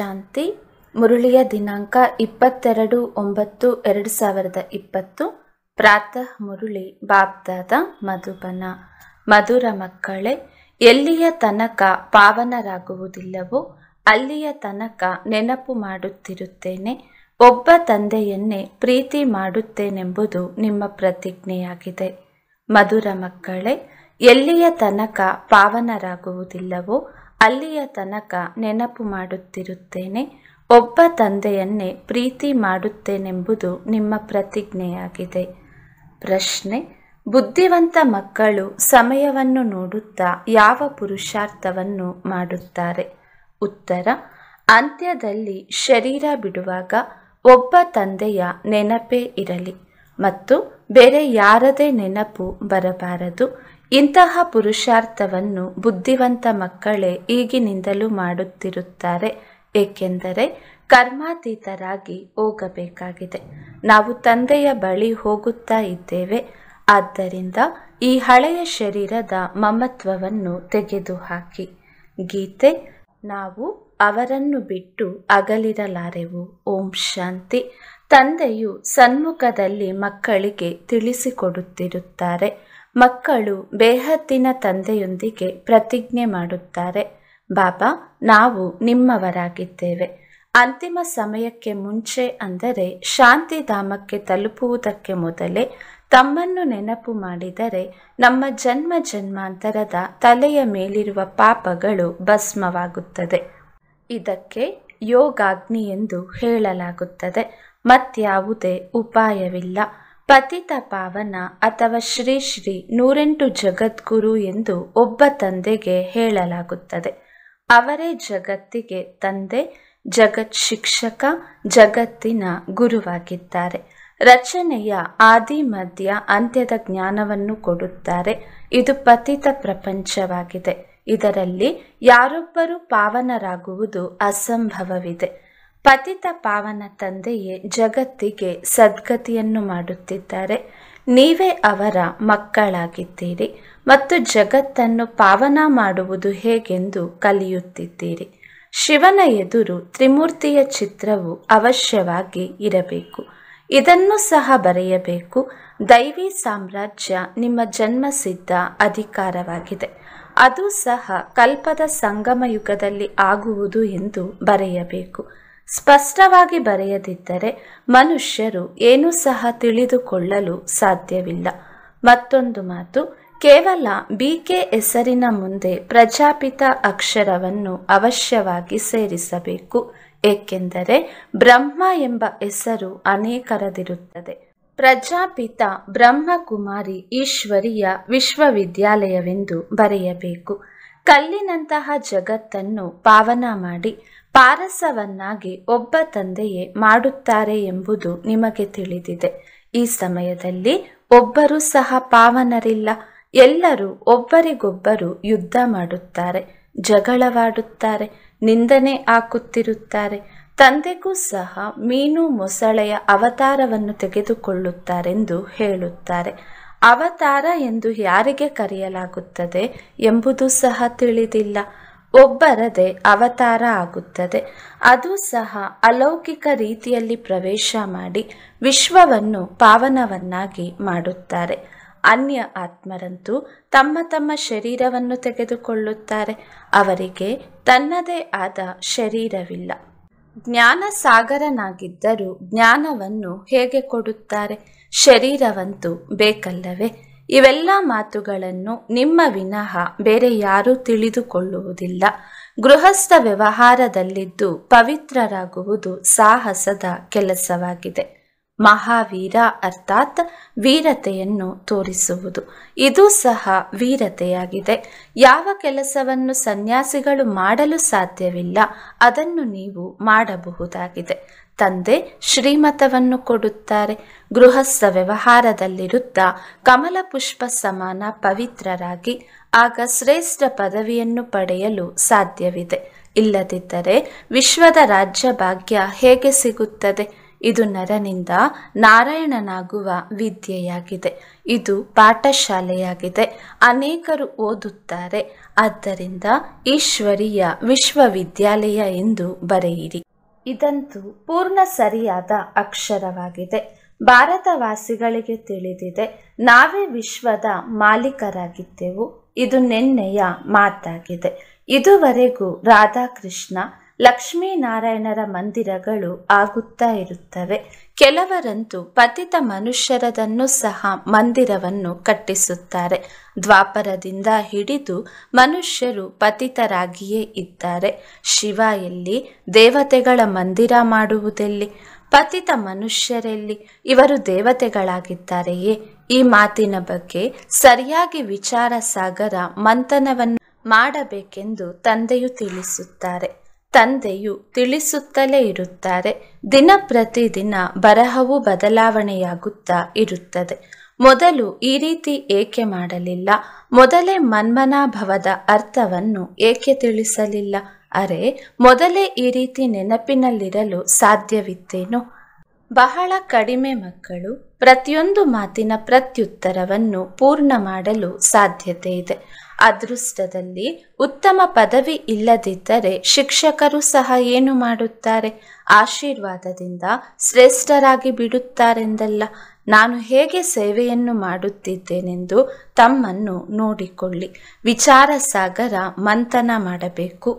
ಶಾಂತಿ ಮುರುಳಿಯ ದಿನಾಂಕ ಇಪ್ಪತ್ತೆರಡು ಒಂಬತ್ತು ಎರಡು ಸಾವಿರದ ಇಪ್ಪತ್ತು ಪ್ರಾತಃ ಮುರುಳಿ ಬಾಬ್ದಾದ ಮಧುಬನ ಮಧುರ ಮಕ್ಕಳೇ ಎಲ್ಲಿಯ ತನಕ ಪಾವನರಾಗುವುದಿಲ್ಲವೋ ಅಲ್ಲಿಯ ತನಕ ನೆನಪು ಮಾಡುತ್ತಿರುತ್ತೇನೆ ಒಬ್ಬ ತಂದೆಯನ್ನೇ ಪ್ರೀತಿ ಮಾಡುತ್ತೇನೆಂಬುದು ನಿಮ್ಮ ಪ್ರತಿಜ್ಞೆಯಾಗಿದೆ ಮಧುರ ಮಕ್ಕಳೇ ಎಲ್ಲಿಯ ತನಕ ಪಾವನರಾಗುವುದಿಲ್ಲವೋ ಅಲ್ಲಿಯ ತನಕ ನೆನಪು ಮಾಡುತ್ತಿರುತ್ತೇನೆ ಒಬ್ಬ ತಂದೆಯನ್ನೇ ಪ್ರೀತಿ ಮಾಡುತ್ತೇನೆಂಬುದು ನಿಮ್ಮ ಪ್ರತಿಜ್ಞೆಯಾಗಿದೆ ಪ್ರಶ್ನೆ ಬುದ್ಧಿವಂತ ಮಕ್ಕಳು ಸಮಯವನ್ನು ನೋಡುತ್ತಾ ಯಾವ ಪುರುಷಾರ್ಥವನ್ನು ಮಾಡುತ್ತಾರೆ ಉತ್ತರ ಅಂತ್ಯದಲ್ಲಿ ಶರೀರ ಬಿಡುವಾಗ ಒಬ್ಬ ತಂದೆಯ ನೆನಪೇ ಇರಲಿ ಮತ್ತು ಬೇರೆ ಯಾರದೇ ನೆನಪು ಬರಬಾರದು ಇಂತಹ ಪುರುಷಾರ್ಥವನ್ನು ಬುದ್ಧಿವಂತ ಮಕ್ಕಳೇ ಈಗಿನಿಂದಲೂ ಮಾಡುತ್ತಿರುತ್ತಾರೆ ಏಕೆಂದರೆ ಕರ್ಮಾತೀತರಾಗಿ ಹೋಗಬೇಕಾಗಿದೆ ನಾವು ತಂದೆಯ ಬಳಿ ಹೋಗುತ್ತಾ ಇದ್ದೇವೆ ಆದ್ದರಿಂದ ಈ ಹಳೆಯ ಶರೀರದ ಮಮತ್ವವನ್ನು ತೆಗೆದುಹಾಕಿ ಗೀತೆ ನಾವು ಅವರನ್ನು ಬಿಟ್ಟು ಅಗಲಿರಲಾರೆವು ಓಂ ಶಾಂತಿ ತಂದೆಯು ಸನ್ಮುಖದಲ್ಲಿ ಮಕ್ಕಳಿಗೆ ತಿಳಿಸಿಕೊಡುತ್ತಿರುತ್ತಾರೆ ಮಕ್ಕಳು ಬೇಹತ್ತಿನ ತಂದೆಯೊಂದಿಗೆ ಪ್ರತಿಜ್ಞೆ ಮಾಡುತ್ತಾರೆ ಬಾಬಾ ನಾವು ನಿಮ್ಮವರಾಗಿದ್ದೇವೆ ಅಂತಿಮ ಸಮಯಕ್ಕೆ ಮುಂಚೆ ಅಂದರೆ ಶಾಂತಿಧಾಮಕ್ಕೆ ತಲುಪುವುದಕ್ಕೆ ಮೊದಲೇ ತಮ್ಮನ್ನು ನೆನಪು ಮಾಡಿದರೆ ನಮ್ಮ ಜನ್ಮ ಜನ್ಮಾಂತರದ ತಲೆಯ ಮೇಲಿರುವ ಪಾಪಗಳು ಭಸ್ಮವಾಗುತ್ತದೆ ಇದಕ್ಕೆ ಯೋಗಾಗ್ನಿ ಎಂದು ಹೇಳಲಾಗುತ್ತದೆ ಮತ್ಯಾವುದೇ ಉಪಾಯವಿಲ್ಲ ಪತಿತ ಪಾವನ ಅಥವಾ ಶ್ರೀ ಶ್ರೀ ನೂರೆಂಟು ಜಗದ್ಗುರು ಎಂದು ಒಬ್ಬ ತಂದೆಗೆ ಹೇಳಲಾಗುತ್ತದೆ ಅವರೇ ಜಗತ್ತಿಗೆ ತಂದೆ ಜಗತ್ ಶಿಕ್ಷಕ ಜಗತ್ತಿನ ಗುರುವಾಗಿದ್ದಾರೆ ರಚನೆಯ ಆದಿ ಮಧ್ಯ ಅಂತ್ಯದ ಜ್ಞಾನವನ್ನು ಕೊಡುತ್ತಾರೆ ಇದು ಪತಿತ ಪ್ರಪಂಚವಾಗಿದೆ ಇದರಲ್ಲಿ ಯಾರೊಬ್ಬರೂ ಪಾವನರಾಗುವುದು ಅಸಂಭವವಿದೆ ಪತಿತ ಪಾವನ ತಂದೆಯೇ ಜಗತ್ತಿಗೆ ಸದ್ಗತಿಯನ್ನು ಮಾಡುತ್ತಿದ್ದಾರೆ ನೀವೇ ಅವರ ಮಕ್ಕಳಾಗಿದ್ದೀರಿ ಮತ್ತು ಜಗತ್ತನ್ನು ಪಾವನ ಮಾಡುವುದು ಹೇಗೆಂದು ಕಲಿಯುತ್ತಿದ್ದೀರಿ ಶಿವನ ಎದುರು ತ್ರಿಮೂರ್ತಿಯ ಚಿತ್ರವು ಅವಶ್ಯವಾಗಿ ಇರಬೇಕು ಇದನ್ನು ಸಹ ಬರೆಯಬೇಕು ದೈವಿ ಸಾಮ್ರಾಜ್ಯ ನಿಮ್ಮ ಜನ್ಮಸಿದ್ಧ ಅಧಿಕಾರವಾಗಿದೆ ಅದು ಸಹ ಕಲ್ಪದ ಸಂಗಮ ಯುಗದಲ್ಲಿ ಆಗುವುದು ಎಂದು ಬರೆಯಬೇಕು ಸ್ಪಷ್ಟವಾಗಿ ಬರೆಯದಿದ್ದರೆ ಮನುಷ್ಯರು ಏನೂ ಸಹ ತಿಳಿದುಕೊಳ್ಳಲು ಸಾಧ್ಯವಿಲ್ಲ ಮತ್ತೊಂದು ಮಾತು ಕೇವಲ ಬಿಕೆ ಹೆಸರಿನ ಮುಂದೆ ಪ್ರಜಾಪಿತ ಅಕ್ಷರವನ್ನು ಅವಶ್ಯವಾಗಿ ಸೇರಿಸಬೇಕು ಏಕೆಂದರೆ ಬ್ರಹ್ಮ ಎಂಬ ಹೆಸರು ಅನೇಕರದಿರುತ್ತದೆ ಪ್ರಜಾಪಿತ ಬ್ರಹ್ಮಕುಮಾರಿ ಈಶ್ವರಿಯ ವಿಶ್ವವಿದ್ಯಾಲಯವೆಂದು ಬರೆಯಬೇಕು ಕಲ್ಲಿನಂತಹ ಜಗತ್ತನ್ನು ಪಾವನ ಮಾಡಿ ಪಾರಸವನ್ನಾಗಿ ಒಬ್ಬ ತಂದೆಯೇ ಮಾಡುತ್ತಾರೆ ಎಂಬುದು ನಿಮಗೆ ತಿಳಿದಿದೆ ಈ ಸಮಯದಲ್ಲಿ ಒಬ್ಬರು ಸಹ ಪಾವನರಿಲ್ಲ ಎಲ್ಲರೂ ಒಬ್ಬರಿಗೊಬ್ಬರು ಯುದ್ಧ ಮಾಡುತ್ತಾರೆ ಜಗಳವಾಡುತ್ತಾರೆ ನಿಂದನೆ ಹಾಕುತ್ತಿರುತ್ತಾರೆ ತಂದೆಗೂ ಸಹ ಮೀನು ಮೊಸಳೆಯ ಅವತಾರವನ್ನು ತೆಗೆದುಕೊಳ್ಳುತ್ತಾರೆಂದು ಹೇಳುತ್ತಾರೆ ಅವತಾರ ಎಂದು ಯಾರಿಗೆ ಕರೆಯಲಾಗುತ್ತದೆ ಎಂಬುದು ಸಹ ತಿಳಿದಿಲ್ಲ ಒಬ್ಬರದೇ ಅವತಾರ ಆಗುತ್ತದೆ ಅದು ಸಹ ಅಲೌಕಿಕ ರೀತಿಯಲ್ಲಿ ಪ್ರವೇಶ ಮಾಡಿ ವಿಶ್ವವನ್ನು ಪಾವನವನ್ನಾಗಿ ಮಾಡುತ್ತಾರೆ ಅನ್ಯ ಆತ್ಮರಂತೂ ತಮ್ಮ ತಮ್ಮ ಶರೀರವನ್ನು ತೆಗೆದುಕೊಳ್ಳುತ್ತಾರೆ ಅವರಿಗೆ ತನ್ನದೇ ಆದ ಶರೀರವಿಲ್ಲ ಜ್ಞಾನ ಸಾಗರನಾಗಿದ್ದರೂ ಜ್ಞಾನವನ್ನು ಹೇಗೆ ಕೊಡುತ್ತಾರೆ ಶರೀರವಂತೂ ಬೇಕಲ್ಲವೇ ಇವೆಲ್ಲ ಮಾತುಗಳನ್ನು ನಿಮ್ಮ ವಿನಃ ಬೇರೆ ಯಾರೂ ತಿಳಿದುಕೊಳ್ಳುವುದಿಲ್ಲ ಗೃಹಸ್ಥ ವ್ಯವಹಾರದಲ್ಲಿದ್ದು ಪವಿತ್ರರಾಗುವುದು ಸಾಹಸದ ಕೆಲಸವಾಗಿದೆ ಮಹಾವೀರ ಅರ್ಥಾತ್ ವೀರತೆಯನ್ನು ತೋರಿಸುವುದು ಇದು ಸಹ ವೀರತೆಯಾಗಿದೆ ಯಾವ ಕೆಲಸವನ್ನು ಸನ್ಯಾಸಿಗಳು ಮಾಡಲು ಸಾಧ್ಯವಿಲ್ಲ ಅದನ್ನು ನೀವು ಮಾಡಬಹುದಾಗಿದೆ ತಂದೆ ಶ್ರೀಮತವನ್ನು ಕೊಡುತ್ತಾರೆ ಗೃಹಸ್ಥ ವ್ಯವಹಾರದಲ್ಲಿರುತ್ತ ಕಮಲ ಪುಷ್ಪ ಸಮಾನ ಪವಿತ್ರರಾಗಿ ಆಗ ಶ್ರೇಷ್ಠ ಪದವಿಯನ್ನು ಪಡೆಯಲು ಸಾಧ್ಯವಿದೆ ಇಲ್ಲದಿದ್ದರೆ ವಿಶ್ವದ ರಾಜ್ಯ ಭಾಗ್ಯ ಹೇಗೆ ಸಿಗುತ್ತದೆ ಇದು ನರನಿಂದ ನಾರಾಯಣನಾಗುವ ವಿದ್ಯೆಯಾಗಿದೆ ಇದು ಪಾಠಶಾಲೆಯಾಗಿದೆ ಅನೇಕರು ಓದುತ್ತಾರೆ ಆದ್ದರಿಂದ ಈಶ್ವರಿಯ ವಿಶ್ವವಿದ್ಯಾಲಯ ಎಂದು ಬರೆಯಿರಿ ಇದಂತೂ ಪೂರ್ಣ ಸರಿಯಾದ ಅಕ್ಷರವಾಗಿದೆ ಭಾರತವಾಸಿಗಳಿಗೆ ತಿಳಿದಿದೆ ನಾವೇ ವಿಶ್ವದ ಮಾಲೀಕರಾಗಿದ್ದೆವು ಇದು ನಿನ್ನೆಯ ಮಾತಾಗಿದೆ ಇದುವರೆಗೂ ರಾಧಾಕೃಷ್ಣ ಲಕ್ಷ್ಮೀನಾರಾಯಣರ ಮಂದಿರಗಳು ಆಗುತ್ತಾ ಇರುತ್ತವೆ ಕೆಲವರಂತೂ ಪತಿತ ಮನುಷ್ಯರದನ್ನು ಸಹ ಮಂದಿರವನ್ನು ಕಟ್ಟಿಸುತ್ತಾರೆ ದ್ವಾಪರದಿಂದ ಹಿಡಿದು ಮನುಷ್ಯರು ಪತಿತರಾಗಿಯೇ ಇದ್ದಾರೆ ಶಿವ ಎಲ್ಲಿ ದೇವತೆಗಳ ಮಂದಿರ ಮಾಡುವುದೆಲ್ಲಿ ಪತಿತ ಮನುಷ್ಯರೆಲ್ಲಿ ಇವರು ದೇವತೆಗಳಾಗಿದ್ದಾರೆಯೇ ಈ ಮಾತಿನ ಬಗ್ಗೆ ಸರಿಯಾಗಿ ವಿಚಾರ ಸಾಗರ ಮಂಥನವನ್ನು ಮಾಡಬೇಕೆಂದು ತಂದೆಯು ತಿಳಿಸುತ್ತಾರೆ ತಂದೆಯು ತಿಳಿಸುತ್ತಲೇ ಇರುತ್ತಾರೆ ದಿನ ಪ್ರತಿದಿನ ಬರಹವು ಬದಲಾವಣೆಯಾಗುತ್ತಾ ಇರುತ್ತದೆ ಮೊದಲು ಈ ರೀತಿ ಏಕೆ ಮಾಡಲಿಲ್ಲ ಮೊದಲೇ ಮನ್ಮನಾಭವದ ಅರ್ಥವನ್ನು ಏಕೆ ತಿಳಿಸಲಿಲ್ಲ ಅರೆ ಮೊದಲೇ ಈ ರೀತಿ ನೆನಪಿನಲ್ಲಿರಲು ಸಾಧ್ಯವಿತ್ತೇನೋ ಬಹಳ ಕಡಿಮೆ ಮಕ್ಕಳು ಪ್ರತಿಯೊಂದು ಮಾತಿನ ಪ್ರತ್ಯುತ್ತರವನ್ನು ಪೂರ್ಣ ಮಾಡಲು ಸಾಧ್ಯತೆ ಇದೆ ಅದೃಷ್ಟದಲ್ಲಿ ಉತ್ತಮ ಪದವಿ ಇಲ್ಲದಿದ್ದರೆ ಶಿಕ್ಷಕರು ಸಹ ಏನು ಮಾಡುತ್ತಾರೆ ಆಶೀರ್ವಾದದಿಂದ ಶ್ರೇಷ್ಠರಾಗಿ ಬಿಡುತ್ತಾರೆಂದಲ್ಲ ನಾನು ಹೇಗೆ ಸೇವೆಯನ್ನು ಮಾಡುತ್ತಿದ್ದೇನೆಂದು ತಮ್ಮನ್ನು ನೋಡಿಕೊಳ್ಳಿ ವಿಚಾರ ಸಾಗರ ಮಂಥನ ಮಾಡಬೇಕು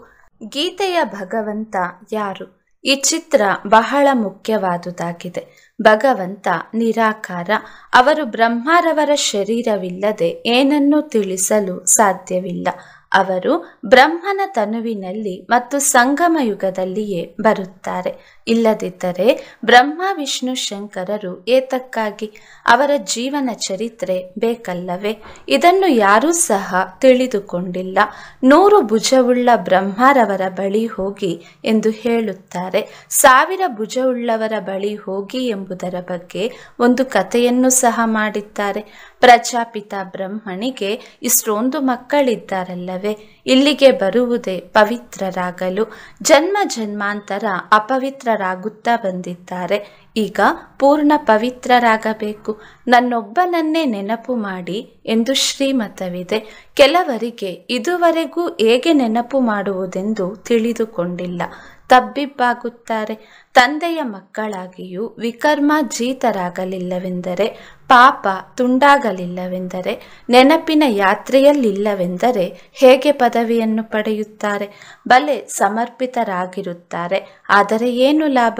ಗೀತೆಯ ಭಗವಂತ ಯಾರು ಈ ಚಿತ್ರ ಬಹಳ ಮುಖ್ಯವಾದುದಾಗಿದೆ ಭಗವಂತ ನಿರಾಕಾರ ಅವರು ಬ್ರಹ್ಮರವರ ಶರೀರವಿಲ್ಲದೆ ಏನನ್ನೂ ತಿಳಿಸಲು ಸಾಧ್ಯವಿಲ್ಲ ಅವರು ಬ್ರಹ್ಮನ ತನುವಿನಲ್ಲಿ ಮತ್ತು ಸಂಗಮ ಯುಗದಲ್ಲಿಯೇ ಬರುತ್ತಾರೆ ಇಲ್ಲದಿದ್ದರೆ ಬ್ರಹ್ಮ ವಿಷ್ಣು ಶಂಕರರು ಏತಕ್ಕಾಗಿ ಅವರ ಜೀವನ ಚರಿತ್ರೆ ಬೇಕಲ್ಲವೇ ಇದನ್ನು ಯಾರೂ ಸಹ ತಿಳಿದುಕೊಂಡಿಲ್ಲ ನೂರು ಭುಜವುಳ್ಳ ಬ್ರಹ್ಮರವರ ಬಳಿ ಹೋಗಿ ಎಂದು ಹೇಳುತ್ತಾರೆ ಸಾವಿರ ಭುಜವುಳ್ಳವರ ಬಳಿ ಹೋಗಿ ಎಂಬುದರ ಬಗ್ಗೆ ಒಂದು ಕಥೆಯನ್ನು ಸಹ ಮಾಡಿದ್ದಾರೆ ಪ್ರಜಾಪಿತ ಬ್ರಹ್ಮಣಿಗೆ ಇಷ್ಟೊಂದು ಮಕ್ಕಳಿದ್ದಾರಲ್ಲವೇ ಇಲ್ಲಿಗೆ ಬರುವುದೇ ಪವಿತ್ರರಾಗಲು ಜನ್ಮ ಜನ್ಮಾಂತರ ಅಪವಿತ್ರರಾಗುತ್ತಾ ಬಂದಿದ್ದಾರೆ ಈಗ ಪೂರ್ಣ ಪವಿತ್ರರಾಗಬೇಕು ನನ್ನೊಬ್ಬನನ್ನೇ ನೆನಪು ಮಾಡಿ ಎಂದು ಶ್ರೀಮತವಿದೆ ಕೆಲವರಿಗೆ ಇದುವರೆಗೂ ಹೇಗೆ ನೆನಪು ಮಾಡುವುದೆಂದು ತಿಳಿದುಕೊಂಡಿಲ್ಲ ತಬ್ಬಿಬ್ಬಾಗುತ್ತಾರೆ ತಂದೆಯ ಮಕ್ಕಳಾಗಿಯೂ ವಿಕರ್ಮ ಜೀತರಾಗಲಿಲ್ಲವೆಂದರೆ ಪಾಪ ತುಂಡಾಗಲಿಲ್ಲವೆಂದರೆ ನೆನಪಿನ ಯಾತ್ರೆಯಲ್ಲಿಲ್ಲವೆಂದರೆ ಹೇಗೆ ಪದವಿಯನ್ನು ಪಡೆಯುತ್ತಾರೆ ಬಲೆ ಸಮರ್ಪಿತರಾಗಿರುತ್ತಾರೆ ಆದರೆ ಏನು ಲಾಭ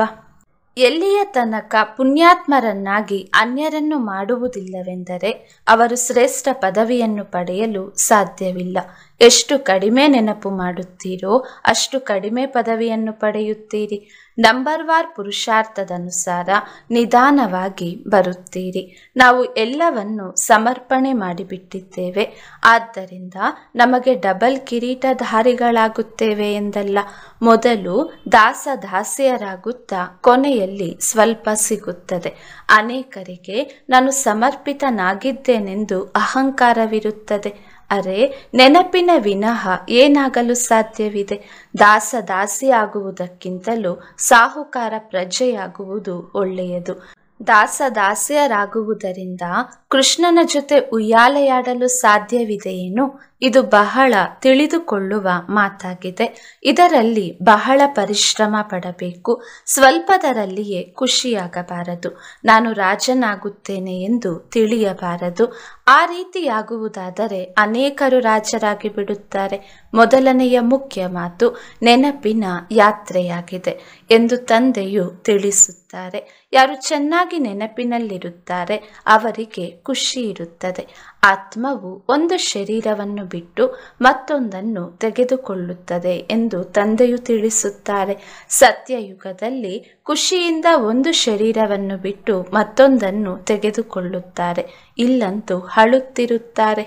ಎಲ್ಲಿಯ ತನಕ ಪುಣ್ಯಾತ್ಮರನ್ನಾಗಿ ಅನ್ಯರನ್ನು ಮಾಡುವುದಿಲ್ಲವೆಂದರೆ ಅವರು ಶ್ರೇಷ್ಠ ಪದವಿಯನ್ನು ಪಡೆಯಲು ಸಾಧ್ಯವಿಲ್ಲ ಎಷ್ಟು ಕಡಿಮೆ ನೆನಪು ಮಾಡುತ್ತೀರೋ ಅಷ್ಟು ಕಡಿಮೆ ಪದವಿಯನ್ನು ಪಡೆಯುತ್ತೀರಿ ನಂಬರ್ ವಾರ್ ಪುರುಷಾರ್ಥದನುಸಾರ ನಿಧಾನವಾಗಿ ಬರುತ್ತೀರಿ ನಾವು ಎಲ್ಲವನ್ನು ಸಮರ್ಪಣೆ ಮಾಡಿಬಿಟ್ಟಿದ್ದೇವೆ ಆದ್ದರಿಂದ ನಮಗೆ ಡಬಲ್ ಕಿರೀಟಧಾರಿಗಳಾಗುತ್ತೇವೆ ಎಂದಲ್ಲ ಮೊದಲು ದಾಸ ದಾಸಿಯರಾಗುತ್ತಾ ಕೊನೆಯಲ್ಲಿ ಸ್ವಲ್ಪ ಸಿಗುತ್ತದೆ ಅನೇಕರಿಗೆ ನಾನು ಸಮರ್ಪಿತನಾಗಿದ್ದೇನೆಂದು ಅಹಂಕಾರವಿರುತ್ತದೆ ಅರೆ ನೆನಪಿನ ವಿನಹ ಏನಾಗಲು ಸಾಧ್ಯವಿದೆ ದಾಸ ದಾಸಿಯಾಗುವುದಕ್ಕಿಂತಲೂ ಸಾಹುಕಾರ ಪ್ರಜೆಯಾಗುವುದು ಒಳ್ಳೆಯದು ದಾಸ ದಾಸಿಯರಾಗುವುದರಿಂದ ಕೃಷ್ಣನ ಜೊತೆ ಉಯ್ಯಾಲೆಯಾಡಲು ಸಾಧ್ಯವಿದೆಯೇನು ಇದು ಬಹಳ ತಿಳಿದುಕೊಳ್ಳುವ ಮಾತಾಗಿದೆ ಇದರಲ್ಲಿ ಬಹಳ ಪರಿಶ್ರಮ ಪಡಬೇಕು ಸ್ವಲ್ಪದರಲ್ಲಿಯೇ ಖುಷಿಯಾಗಬಾರದು ನಾನು ರಾಜನಾಗುತ್ತೇನೆ ಎಂದು ತಿಳಿಯಬಾರದು ಆ ರೀತಿಯಾಗುವುದಾದರೆ ಅನೇಕರು ರಾಜರಾಗಿ ಬಿಡುತ್ತಾರೆ ಮೊದಲನೆಯ ಮುಖ್ಯ ಮಾತು ನೆನಪಿನ ಯಾತ್ರೆಯಾಗಿದೆ ಎಂದು ತಂದೆಯು ತಿಳಿಸುತ್ತಾರೆ ಯಾರು ಚೆನ್ನಾಗಿ ನೆನಪಿನಲ್ಲಿರುತ್ತಾರೆ ಅವರಿಗೆ ಖುಷಿ ಇರುತ್ತದೆ ಆತ್ಮವು ಒಂದು ಶರೀರವನ್ನು ಬಿಟ್ಟು ಮತ್ತೊಂದನ್ನು ತೆಗೆದುಕೊಳ್ಳುತ್ತದೆ ಎಂದು ತಂದೆಯು ತಿಳಿಸುತ್ತಾರೆ ಸತ್ಯಯುಗದಲ್ಲಿ ಖುಷಿಯಿಂದ ಒಂದು ಶರೀರವನ್ನು ಬಿಟ್ಟು ಮತ್ತೊಂದನ್ನು ತೆಗೆದುಕೊಳ್ಳುತ್ತಾರೆ ಇಲ್ಲಂತೂ ಅಳುತ್ತಿರುತ್ತಾರೆ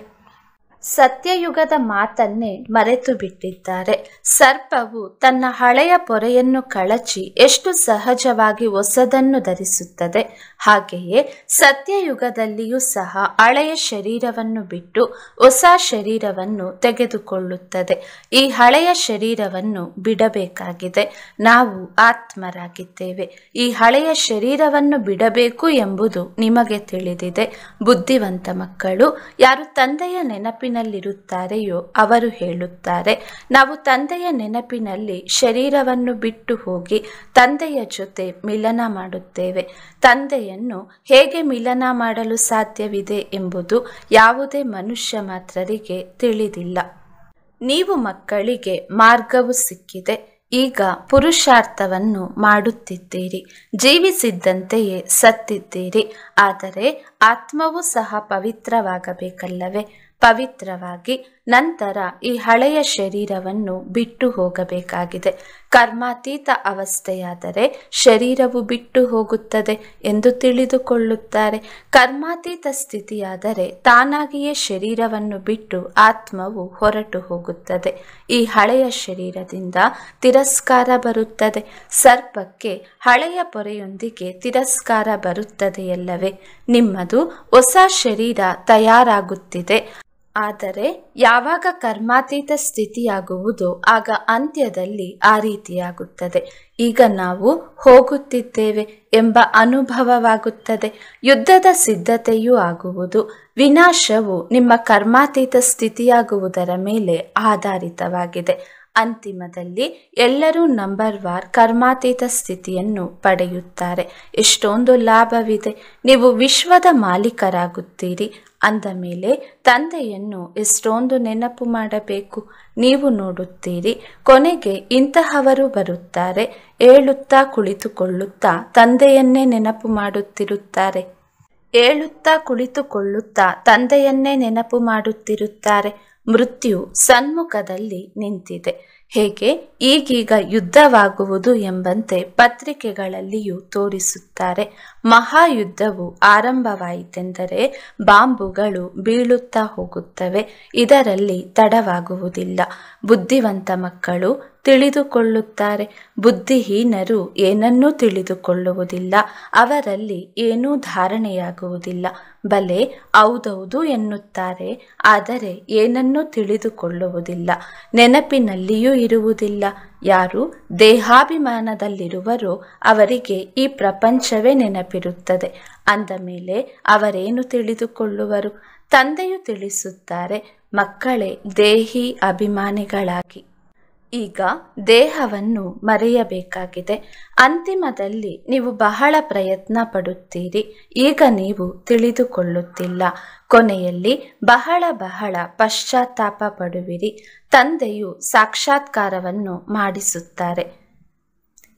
ಸತ್ಯಯುಗದ ಮಾತನ್ನೇ ಮರೆತು ಬಿಟ್ಟಿದ್ದಾರೆ ಸರ್ಪವು ತನ್ನ ಹಳೆಯ ಪೊರೆಯನ್ನು ಕಳಚಿ ಎಷ್ಟು ಸಹಜವಾಗಿ ಹೊಸದನ್ನು ಧರಿಸುತ್ತದೆ ಹಾಗೆಯೇ ಸತ್ಯಯುಗದಲ್ಲಿಯೂ ಸಹ ಹಳೆಯ ಶರೀರವನ್ನು ಬಿಟ್ಟು ಹೊಸ ಶರೀರವನ್ನು ತೆಗೆದುಕೊಳ್ಳುತ್ತದೆ ಈ ಹಳೆಯ ಶರೀರವನ್ನು ಬಿಡಬೇಕಾಗಿದೆ ನಾವು ಆತ್ಮರಾಗಿದ್ದೇವೆ ಈ ಹಳೆಯ ಶರೀರವನ್ನು ಬಿಡಬೇಕು ಎಂಬುದು ನಿಮಗೆ ತಿಳಿದಿದೆ ಬುದ್ಧಿವಂತ ಮಕ್ಕಳು ಯಾರು ತಂದೆಯ ನೆನಪಿನ ನೆನಪಿನಲ್ಲಿರುತ್ತಾರೆಯೋ ಅವರು ಹೇಳುತ್ತಾರೆ ನಾವು ತಂದೆಯ ನೆನಪಿನಲ್ಲಿ ಶರೀರವನ್ನು ಬಿಟ್ಟು ಹೋಗಿ ತಂದೆಯ ಜೊತೆ ಮಿಲನ ಮಾಡುತ್ತೇವೆ ತಂದೆಯನ್ನು ಹೇಗೆ ಮಿಲನ ಮಾಡಲು ಸಾಧ್ಯವಿದೆ ಎಂಬುದು ಯಾವುದೇ ಮನುಷ್ಯ ಮಾತ್ರರಿಗೆ ತಿಳಿದಿಲ್ಲ ನೀವು ಮಕ್ಕಳಿಗೆ ಮಾರ್ಗವು ಸಿಕ್ಕಿದೆ ಈಗ ಪುರುಷಾರ್ಥವನ್ನು ಮಾಡುತ್ತಿದ್ದೀರಿ ಜೀವಿಸಿದ್ದಂತೆಯೇ ಸತ್ತಿದ್ದೀರಿ ಆದರೆ ಆತ್ಮವು ಸಹ ಪವಿತ್ರವಾಗಬೇಕಲ್ಲವೇ ಪವಿತ್ರವಾಗಿ ನಂತರ ಈ ಹಳೆಯ ಶರೀರವನ್ನು ಬಿಟ್ಟು ಹೋಗಬೇಕಾಗಿದೆ ಕರ್ಮಾತೀತ ಅವಸ್ಥೆಯಾದರೆ ಶರೀರವು ಬಿಟ್ಟು ಹೋಗುತ್ತದೆ ಎಂದು ತಿಳಿದುಕೊಳ್ಳುತ್ತಾರೆ ಕರ್ಮಾತೀತ ಸ್ಥಿತಿಯಾದರೆ ತಾನಾಗಿಯೇ ಶರೀರವನ್ನು ಬಿಟ್ಟು ಆತ್ಮವು ಹೊರಟು ಹೋಗುತ್ತದೆ ಈ ಹಳೆಯ ಶರೀರದಿಂದ ತಿರಸ್ಕಾರ ಬರುತ್ತದೆ ಸರ್ಪಕ್ಕೆ ಹಳೆಯ ಪೊರೆಯೊಂದಿಗೆ ತಿರಸ್ಕಾರ ಬರುತ್ತದೆಯಲ್ಲವೇ ನಿಮ್ಮದು ಹೊಸ ಶರೀರ ತಯಾರಾಗುತ್ತಿದೆ ಆದರೆ ಯಾವಾಗ ಕರ್ಮಾತೀತ ಸ್ಥಿತಿಯಾಗುವುದು ಆಗ ಅಂತ್ಯದಲ್ಲಿ ಆ ರೀತಿಯಾಗುತ್ತದೆ ಈಗ ನಾವು ಹೋಗುತ್ತಿದ್ದೇವೆ ಎಂಬ ಅನುಭವವಾಗುತ್ತದೆ ಯುದ್ಧದ ಸಿದ್ಧತೆಯೂ ಆಗುವುದು ವಿನಾಶವು ನಿಮ್ಮ ಕರ್ಮಾತೀತ ಸ್ಥಿತಿಯಾಗುವುದರ ಮೇಲೆ ಆಧಾರಿತವಾಗಿದೆ ಅಂತಿಮದಲ್ಲಿ ಎಲ್ಲರೂ ನಂಬರ್ ವಾರ್ ಕರ್ಮಾತೀತ ಸ್ಥಿತಿಯನ್ನು ಪಡೆಯುತ್ತಾರೆ ಎಷ್ಟೊಂದು ಲಾಭವಿದೆ ನೀವು ವಿಶ್ವದ ಮಾಲೀಕರಾಗುತ್ತೀರಿ ಅಂದ ಮೇಲೆ ತಂದೆಯನ್ನು ಎಷ್ಟೊಂದು ನೆನಪು ಮಾಡಬೇಕು ನೀವು ನೋಡುತ್ತೀರಿ ಕೊನೆಗೆ ಇಂತಹವರು ಬರುತ್ತಾರೆ ಏಳುತ್ತಾ ಕುಳಿತುಕೊಳ್ಳುತ್ತಾ ತಂದೆಯನ್ನೇ ನೆನಪು ಮಾಡುತ್ತಿರುತ್ತಾರೆ ಏಳುತ್ತಾ ಕುಳಿತುಕೊಳ್ಳುತ್ತಾ ತಂದೆಯನ್ನೇ ನೆನಪು ಮಾಡುತ್ತಿರುತ್ತಾರೆ ಮೃತ್ಯು ಸನ್ಮುಖದಲ್ಲಿ ನಿಂತಿದೆ ಹೇಗೆ ಈಗೀಗ ಯುದ್ಧವಾಗುವುದು ಎಂಬಂತೆ ಪತ್ರಿಕೆಗಳಲ್ಲಿಯೂ ತೋರಿಸುತ್ತಾರೆ ಮಹಾಯುದ್ಧವು ಆರಂಭವಾಯಿತೆಂದರೆ ಬಾಂಬುಗಳು ಬೀಳುತ್ತಾ ಹೋಗುತ್ತವೆ ಇದರಲ್ಲಿ ತಡವಾಗುವುದಿಲ್ಲ ಬುದ್ಧಿವಂತ ಮಕ್ಕಳು ತಿಳಿದುಕೊಳ್ಳುತ್ತಾರೆ ಬುದ್ಧಿಹೀನರು ಏನನ್ನೂ ತಿಳಿದುಕೊಳ್ಳುವುದಿಲ್ಲ ಅವರಲ್ಲಿ ಏನೂ ಧಾರಣೆಯಾಗುವುದಿಲ್ಲ ಬಲೆ ಹೌದೌದು ಎನ್ನುತ್ತಾರೆ ಆದರೆ ಏನನ್ನೂ ತಿಳಿದುಕೊಳ್ಳುವುದಿಲ್ಲ ನೆನಪಿನಲ್ಲಿಯೂ ಇರುವುದಿಲ್ಲ ಯಾರು ದೇಹಾಭಿಮಾನದಲ್ಲಿರುವರೋ ಅವರಿಗೆ ಈ ಪ್ರಪಂಚವೇ ನೆನಪಿರುತ್ತದೆ ಅಂದ ಮೇಲೆ ಅವರೇನು ತಿಳಿದುಕೊಳ್ಳುವರು ತಂದೆಯು ತಿಳಿಸುತ್ತಾರೆ ಮಕ್ಕಳೇ ದೇಹಿ ಅಭಿಮಾನಿಗಳಾಗಿ ಈಗ ದೇಹವನ್ನು ಮರೆಯಬೇಕಾಗಿದೆ ಅಂತಿಮದಲ್ಲಿ ನೀವು ಬಹಳ ಪ್ರಯತ್ನ ಪಡುತ್ತೀರಿ ಈಗ ನೀವು ತಿಳಿದುಕೊಳ್ಳುತ್ತಿಲ್ಲ ಕೊನೆಯಲ್ಲಿ ಬಹಳ ಬಹಳ ಪಶ್ಚಾತ್ತಾಪ ಪಡುವಿರಿ ತಂದೆಯು ಸಾಕ್ಷಾತ್ಕಾರವನ್ನು ಮಾಡಿಸುತ್ತಾರೆ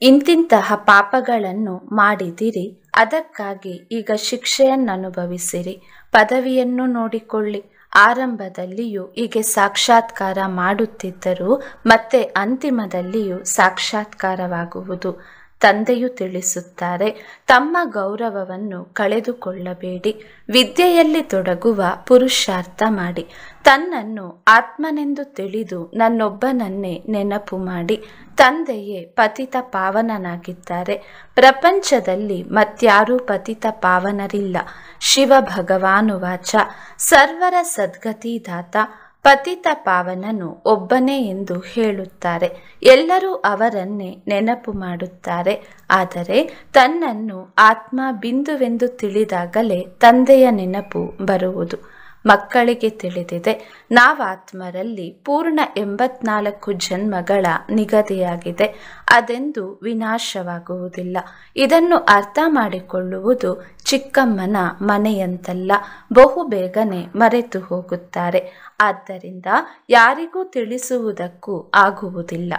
ಇಂತಿಂತಹ ಪಾಪಗಳನ್ನು ಮಾಡಿದಿರಿ ಅದಕ್ಕಾಗಿ ಈಗ ಶಿಕ್ಷೆಯನ್ನನುಭವಿಸಿರಿ ಪದವಿಯನ್ನು ನೋಡಿಕೊಳ್ಳಿ ಆರಂಭದಲ್ಲಿಯೂ ಹೀಗೆ ಸಾಕ್ಷಾತ್ಕಾರ ಮಾಡುತ್ತಿದ್ದರೂ ಮತ್ತೆ ಅಂತಿಮದಲ್ಲಿಯೂ ಸಾಕ್ಷಾತ್ಕಾರವಾಗುವುದು ತಂದೆಯು ತಿಳಿಸುತ್ತಾರೆ ತಮ್ಮ ಗೌರವವನ್ನು ಕಳೆದುಕೊಳ್ಳಬೇಡಿ ವಿದ್ಯೆಯಲ್ಲಿ ತೊಡಗುವ ಪುರುಷಾರ್ಥ ಮಾಡಿ ತನ್ನನ್ನು ಆತ್ಮನೆಂದು ತಿಳಿದು ನನ್ನೊಬ್ಬನನ್ನೇ ನೆನಪು ಮಾಡಿ ತಂದೆಯೇ ಪತಿತ ಪಾವನನಾಗಿದ್ದಾರೆ ಪ್ರಪಂಚದಲ್ಲಿ ಮತ್ಯಾರೂ ಪತಿತ ಪಾವನರಿಲ್ಲ ಶಿವ ಭಗವಾನುವಾಚ ಸರ್ವರ ಸದ್ಗತಿದಾತ ಪತಿತ ಪಾವನನು ಒಬ್ಬನೇ ಎಂದು ಹೇಳುತ್ತಾರೆ ಎಲ್ಲರೂ ಅವರನ್ನೇ ನೆನಪು ಮಾಡುತ್ತಾರೆ ಆದರೆ ತನ್ನನ್ನು ಆತ್ಮ ಬಿಂದುವೆಂದು ತಿಳಿದಾಗಲೇ ತಂದೆಯ ನೆನಪು ಬರುವುದು ಮಕ್ಕಳಿಗೆ ತಿಳಿದಿದೆ ನಾವಾತ್ಮರಲ್ಲಿ ಪೂರ್ಣ ಎಂಬತ್ನಾಲ್ಕು ಜನ್ಮಗಳ ನಿಗದಿಯಾಗಿದೆ ಅದೆಂದು ವಿನಾಶವಾಗುವುದಿಲ್ಲ ಇದನ್ನು ಅರ್ಥ ಮಾಡಿಕೊಳ್ಳುವುದು ಚಿಕ್ಕಮ್ಮನ ಮನೆಯಂತಲ್ಲ ಬಹು ಬೇಗನೆ ಮರೆತು ಹೋಗುತ್ತಾರೆ ಆದ್ದರಿಂದ ಯಾರಿಗೂ ತಿಳಿಸುವುದಕ್ಕೂ ಆಗುವುದಿಲ್ಲ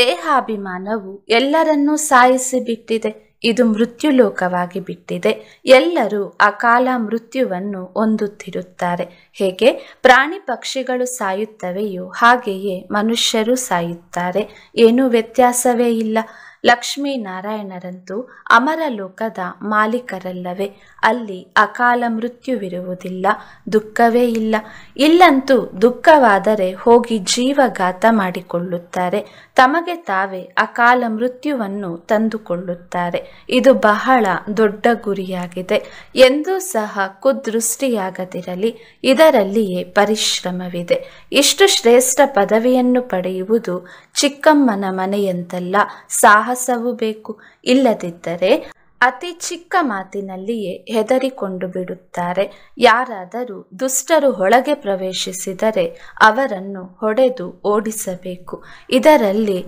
ದೇಹಾಭಿಮಾನವು ಎಲ್ಲರನ್ನೂ ಸಾಯಿಸಿಬಿಟ್ಟಿದೆ ಇದು ಮೃತ್ಯುಲೋಕವಾಗಿ ಬಿಟ್ಟಿದೆ ಎಲ್ಲರೂ ಅಕಾಲ ಮೃತ್ಯುವನ್ನು ಹೊಂದುತ್ತಿರುತ್ತಾರೆ ಹೇಗೆ ಪ್ರಾಣಿ ಪಕ್ಷಿಗಳು ಸಾಯುತ್ತವೆಯೋ ಹಾಗೆಯೇ ಮನುಷ್ಯರು ಸಾಯುತ್ತಾರೆ ಏನೂ ವ್ಯತ್ಯಾಸವೇ ಇಲ್ಲ ಲಕ್ಷ್ಮೀನಾರಾಯಣರಂತೂ ಅಮರ ಲೋಕದ ಮಾಲೀಕರಲ್ಲವೇ ಅಲ್ಲಿ ಅಕಾಲ ಮೃತ್ಯುವಿರುವುದಿಲ್ಲ ದುಃಖವೇ ಇಲ್ಲ ಇಲ್ಲಂತೂ ದುಃಖವಾದರೆ ಹೋಗಿ ಜೀವಘಾತ ಮಾಡಿಕೊಳ್ಳುತ್ತಾರೆ ತಮಗೆ ತಾವೇ ಅಕಾಲ ಮೃತ್ಯುವನ್ನು ತಂದುಕೊಳ್ಳುತ್ತಾರೆ ಇದು ಬಹಳ ದೊಡ್ಡ ಗುರಿಯಾಗಿದೆ ಎಂದೂ ಸಹ ಕುದೃಷ್ಟಿಯಾಗದಿರಲಿ ಇದರಲ್ಲಿಯೇ ಪರಿಶ್ರಮವಿದೆ ಇಷ್ಟು ಶ್ರೇಷ್ಠ ಪದವಿಯನ್ನು ಪಡೆಯುವುದು ಚಿಕ್ಕಮ್ಮನ ಮನೆಯಂತಲ್ಲ ಸಾಹಸ ಸಾಹಸವೂ ಬೇಕು ಇಲ್ಲದಿದ್ದರೆ ಅತಿ ಚಿಕ್ಕ ಮಾತಿನಲ್ಲಿಯೇ ಹೆದರಿಕೊಂಡು ಬಿಡುತ್ತಾರೆ ಯಾರಾದರೂ ದುಷ್ಟರು ಒಳಗೆ ಪ್ರವೇಶಿಸಿದರೆ ಅವರನ್ನು ಹೊಡೆದು ಓಡಿಸಬೇಕು ಇದರಲ್ಲಿ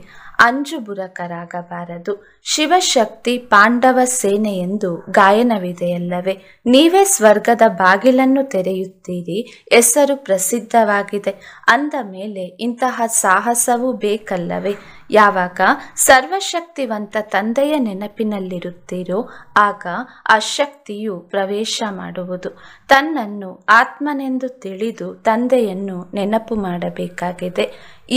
ಅಂಜುಬುರಕರಾಗಬಾರದು ಶಿವಶಕ್ತಿ ಪಾಂಡವ ಸೇನೆ ಎಂದು ಗಾಯನವಿದೆಯಲ್ಲವೇ ನೀವೇ ಸ್ವರ್ಗದ ಬಾಗಿಲನ್ನು ತೆರೆಯುತ್ತೀರಿ ಹೆಸರು ಪ್ರಸಿದ್ಧವಾಗಿದೆ ಅಂದ ಮೇಲೆ ಇಂತಹ ಸಾಹಸವೂ ಬೇಕಲ್ಲವೇ ಯಾವಾಗ ಸರ್ವಶಕ್ತಿವಂತ ತಂದೆಯ ನೆನಪಿನಲ್ಲಿರುತ್ತೀರೋ ಆಗ ಆ ಶಕ್ತಿಯು ಪ್ರವೇಶ ಮಾಡುವುದು ತನ್ನನ್ನು ಆತ್ಮನೆಂದು ತಿಳಿದು ತಂದೆಯನ್ನು ನೆನಪು ಮಾಡಬೇಕಾಗಿದೆ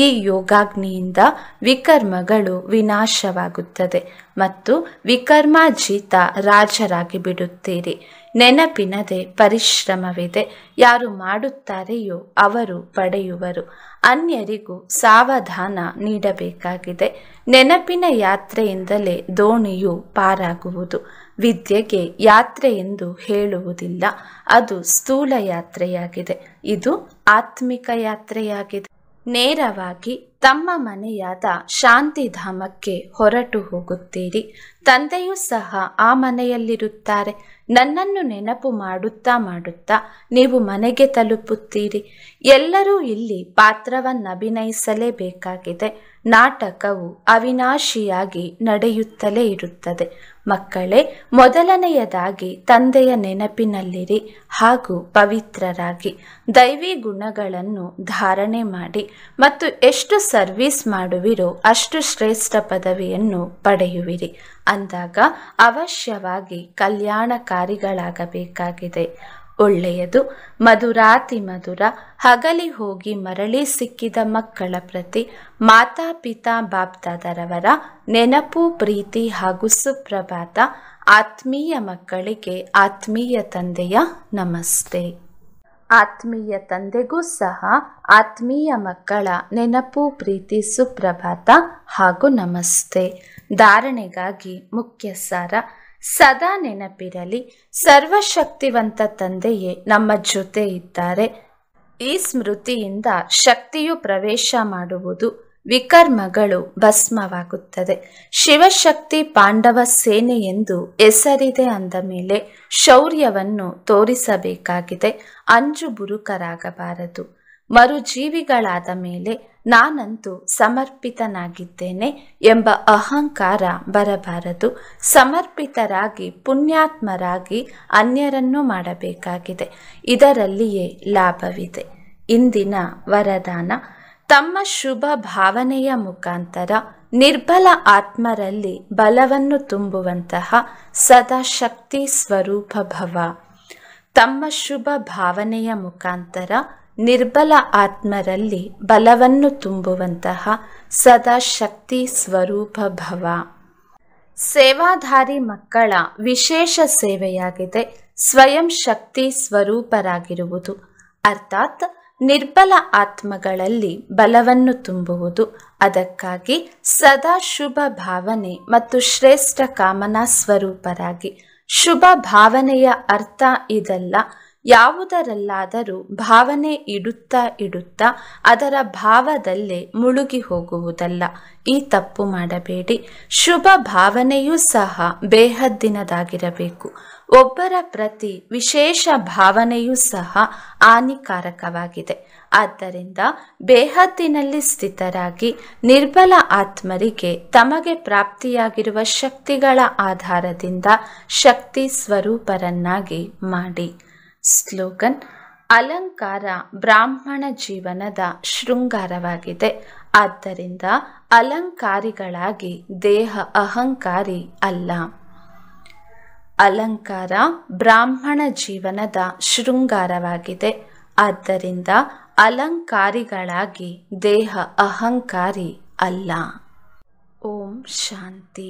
ಈ ಯೋಗಾಗ್ನಿಯಿಂದ ವಿಕರ್ಮಗಳು ವಿನಾಶವಾಗುತ್ತದೆ ಮತ್ತು ವಿಕರ್ಮಾಜೀತ ರಾಜರಾಗಿ ಬಿಡುತ್ತೀರಿ ನೆನಪಿನದೆ ಪರಿಶ್ರಮವಿದೆ ಯಾರು ಮಾಡುತ್ತಾರೆಯೋ ಅವರು ಪಡೆಯುವರು ಅನ್ಯರಿಗೂ ಸಾವಧಾನ ನೀಡಬೇಕಾಗಿದೆ ನೆನಪಿನ ಯಾತ್ರೆಯಿಂದಲೇ ದೋಣಿಯು ಪಾರಾಗುವುದು ವಿದ್ಯೆಗೆ ಯಾತ್ರೆ ಎಂದು ಹೇಳುವುದಿಲ್ಲ ಅದು ಸ್ಥೂಲ ಯಾತ್ರೆಯಾಗಿದೆ ಇದು ಆತ್ಮಿಕ ಯಾತ್ರೆಯಾಗಿದೆ ನೇರವಾಗಿ ತಮ್ಮ ಮನೆಯಾದ ಶಾಂತಿಧಾಮಕ್ಕೆ ಹೊರಟು ಹೋಗುತ್ತೀರಿ ತಂದೆಯೂ ಸಹ ಆ ಮನೆಯಲ್ಲಿರುತ್ತಾರೆ ನನ್ನನ್ನು ನೆನಪು ಮಾಡುತ್ತಾ ಮಾಡುತ್ತಾ ನೀವು ಮನೆಗೆ ತಲುಪುತ್ತೀರಿ ಎಲ್ಲರೂ ಇಲ್ಲಿ ಪಾತ್ರವನ್ನಭಿನಯಿಸಲೇಬೇಕಾಗಿದೆ ನಾಟಕವು ಅವಿನಾಶಿಯಾಗಿ ನಡೆಯುತ್ತಲೇ ಇರುತ್ತದೆ ಮಕ್ಕಳೇ ಮೊದಲನೆಯದಾಗಿ ತಂದೆಯ ನೆನಪಿನಲ್ಲಿರಿ ಹಾಗೂ ಪವಿತ್ರರಾಗಿ ದೈವಿ ಗುಣಗಳನ್ನು ಧಾರಣೆ ಮಾಡಿ ಮತ್ತು ಎಷ್ಟು ಸರ್ವಿಸ್ ಮಾಡುವಿರೋ ಅಷ್ಟು ಶ್ರೇಷ್ಠ ಪದವಿಯನ್ನು ಪಡೆಯುವಿರಿ ಅಂದಾಗ ಅವಶ್ಯವಾಗಿ ಕಲ್ಯಾಣಕಾರಿಗಳಾಗಬೇಕಾಗಿದೆ ಒಳ್ಳೆಯದು ಮಧುರಾತಿ ಮಧುರ ಹಗಲಿ ಹೋಗಿ ಮರಳಿ ಸಿಕ್ಕಿದ ಮಕ್ಕಳ ಪ್ರತಿ ಮಾತಾ ಪಿತಾ ಬಾಪ್ತಾದರವರ ನೆನಪು ಪ್ರೀತಿ ಹಾಗೂ ಸುಪ್ರಭಾತ ಆತ್ಮೀಯ ಮಕ್ಕಳಿಗೆ ಆತ್ಮೀಯ ತಂದೆಯ ನಮಸ್ತೆ ಆತ್ಮೀಯ ತಂದೆಗೂ ಸಹ ಆತ್ಮೀಯ ಮಕ್ಕಳ ನೆನಪು ಪ್ರೀತಿ ಸುಪ್ರಭಾತ ಹಾಗೂ ನಮಸ್ತೆ ಧಾರಣೆಗಾಗಿ ಮುಖ್ಯ ಸಾರ ಸದಾ ನೆನಪಿರಲಿ ಸರ್ವಶಕ್ತಿವಂತ ತಂದೆಯೇ ನಮ್ಮ ಜೊತೆ ಇದ್ದಾರೆ ಈ ಸ್ಮೃತಿಯಿಂದ ಶಕ್ತಿಯು ಪ್ರವೇಶ ಮಾಡುವುದು ವಿಕರ್ಮಗಳು ಭಸ್ಮವಾಗುತ್ತದೆ ಶಿವಶಕ್ತಿ ಪಾಂಡವ ಸೇನೆ ಎಂದು ಹೆಸರಿದೆ ಅಂದ ಮೇಲೆ ಶೌರ್ಯವನ್ನು ತೋರಿಸಬೇಕಾಗಿದೆ ಅಂಜು ಬುರುಕರಾಗಬಾರದು ಮರುಜೀವಿಗಳಾದ ಮೇಲೆ ನಾನಂತೂ ಸಮರ್ಪಿತನಾಗಿದ್ದೇನೆ ಎಂಬ ಅಹಂಕಾರ ಬರಬಾರದು ಸಮರ್ಪಿತರಾಗಿ ಪುಣ್ಯಾತ್ಮರಾಗಿ ಅನ್ಯರನ್ನು ಮಾಡಬೇಕಾಗಿದೆ ಇದರಲ್ಲಿಯೇ ಲಾಭವಿದೆ ಇಂದಿನ ವರದಾನ ತಮ್ಮ ಶುಭ ಭಾವನೆಯ ಮುಖಾಂತರ ನಿರ್ಬಲ ಆತ್ಮರಲ್ಲಿ ಬಲವನ್ನು ತುಂಬುವಂತಹ ಸದಾ ಶಕ್ತಿ ಸ್ವರೂಪ ಭವ ತಮ್ಮ ಶುಭ ಭಾವನೆಯ ಮುಖಾಂತರ ನಿರ್ಬಲ ಆತ್ಮರಲ್ಲಿ ಬಲವನ್ನು ತುಂಬುವಂತಹ ಸದಾ ಶಕ್ತಿ ಸ್ವರೂಪ ಭವ ಸೇವಾಧಾರಿ ಮಕ್ಕಳ ವಿಶೇಷ ಸೇವೆಯಾಗಿದೆ ಸ್ವಯಂ ಶಕ್ತಿ ಸ್ವರೂಪರಾಗಿರುವುದು ಅರ್ಥಾತ್ ನಿರ್ಬಲ ಆತ್ಮಗಳಲ್ಲಿ ಬಲವನ್ನು ತುಂಬುವುದು ಅದಕ್ಕಾಗಿ ಸದಾ ಶುಭ ಭಾವನೆ ಮತ್ತು ಶ್ರೇಷ್ಠ ಕಾಮನಾ ಸ್ವರೂಪರಾಗಿ ಶುಭ ಭಾವನೆಯ ಅರ್ಥ ಇದಲ್ಲ ಯಾವುದರಲ್ಲಾದರೂ ಭಾವನೆ ಇಡುತ್ತಾ ಇಡುತ್ತಾ ಅದರ ಭಾವದಲ್ಲೇ ಮುಳುಗಿ ಹೋಗುವುದಲ್ಲ ಈ ತಪ್ಪು ಮಾಡಬೇಡಿ ಶುಭ ಭಾವನೆಯೂ ಸಹ ಬೇಹದ್ದಿನದಾಗಿರಬೇಕು ಒಬ್ಬರ ಪ್ರತಿ ವಿಶೇಷ ಭಾವನೆಯೂ ಸಹ ಹಾನಿಕಾರಕವಾಗಿದೆ ಆದ್ದರಿಂದ ಬೇಹದ್ದಿನಲ್ಲಿ ಸ್ಥಿತರಾಗಿ ನಿರ್ಬಲ ಆತ್ಮರಿಗೆ ತಮಗೆ ಪ್ರಾಪ್ತಿಯಾಗಿರುವ ಶಕ್ತಿಗಳ ಆಧಾರದಿಂದ ಶಕ್ತಿ ಸ್ವರೂಪರನ್ನಾಗಿ ಮಾಡಿ ಸ್ಲೋಗನ್ ಅಲಂಕಾರ ಬ್ರಾಹ್ಮಣ ಜೀವನದ ಶೃಂಗಾರವಾಗಿದೆ ಆದ್ದರಿಂದ ಅಲಂಕಾರಿಗಳಾಗಿ ದೇಹ ಅಹಂಕಾರಿ ಅಲ್ಲ ಅಲಂಕಾರ ಬ್ರಾಹ್ಮಣ ಜೀವನದ ಶೃಂಗಾರವಾಗಿದೆ ಆದ್ದರಿಂದ ಅಲಂಕಾರಿಗಳಾಗಿ ದೇಹ ಅಹಂಕಾರಿ ಅಲ್ಲ ಓಂ ಶಾಂತಿ